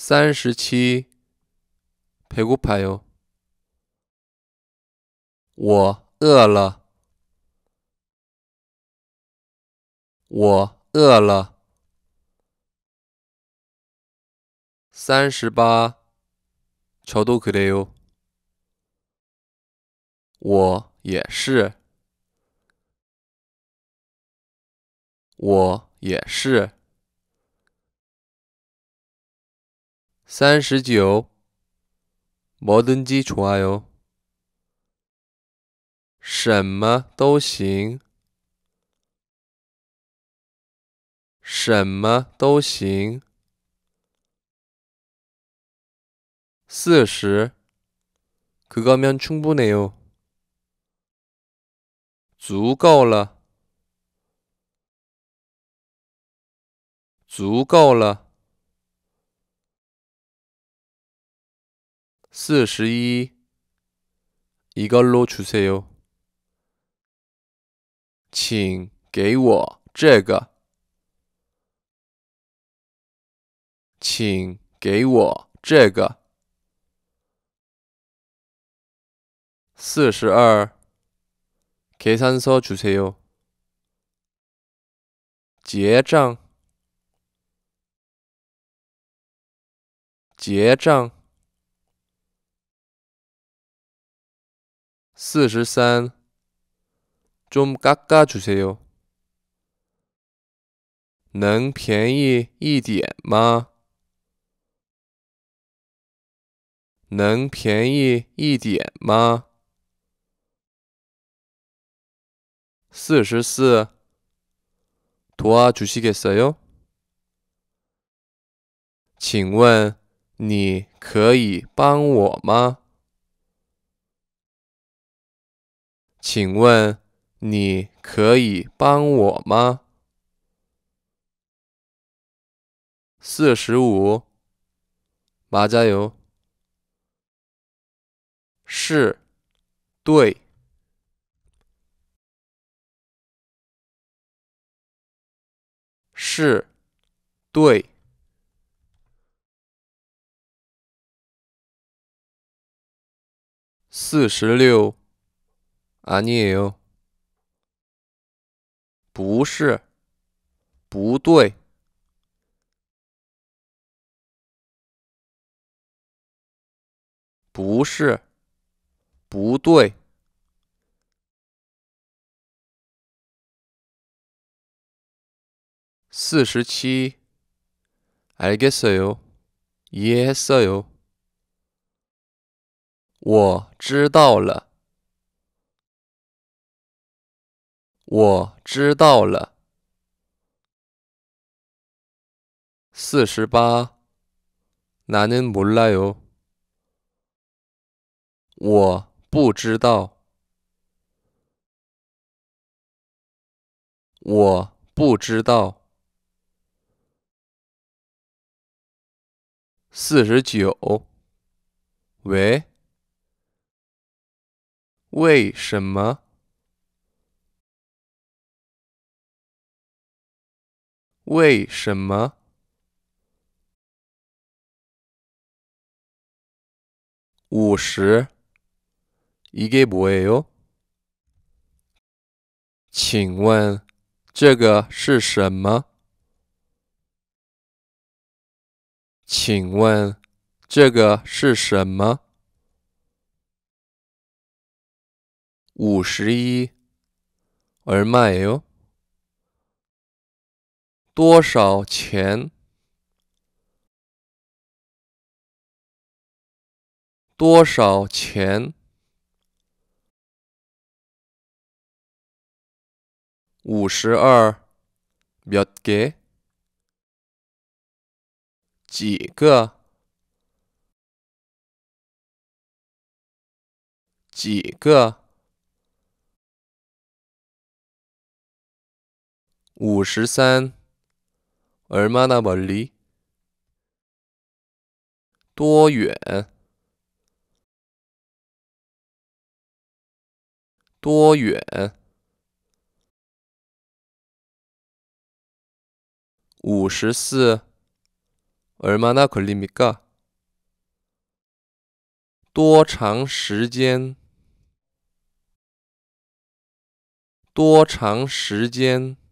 三十七，排骨排哟。我饿了，我饿了。三十八，桥豆可得哟。我也是，我也是。三十九，摩登鸡除外哟。什么都行，什么都行。四十，그거면충분해 요。 足够了，足够了。四十一，이걸로주세 요。 请给我这个，请给我这个。四十二，계산서주세 요。 结账，结账。四十三，좀깎아주세 요。 能便宜一点吗？能便宜一点吗？四十四，도와주시겠어 요？ 请问你可以帮我吗？请问你可以帮我吗？四十五，马加油！是，对，是，对，四十六。 아니에요. 不是,不对. 부시, 不对. (47) 알겠어요. 이해했어요. 我知道了.我知道了。四十八，나는몰라 요。 我不知道。我不知道。四十九，喂？为什么？为什么？五十이게뭐예 요？ 请问这个是什么？请问这个是什么？五十一얼마예 요？ 多少钱？多少钱？五十二，六个，几个？几个？五十三。 얼마나 멀리? 多远?多远? 오십사 얼마나 걸립니까? 多长时间?多长时间?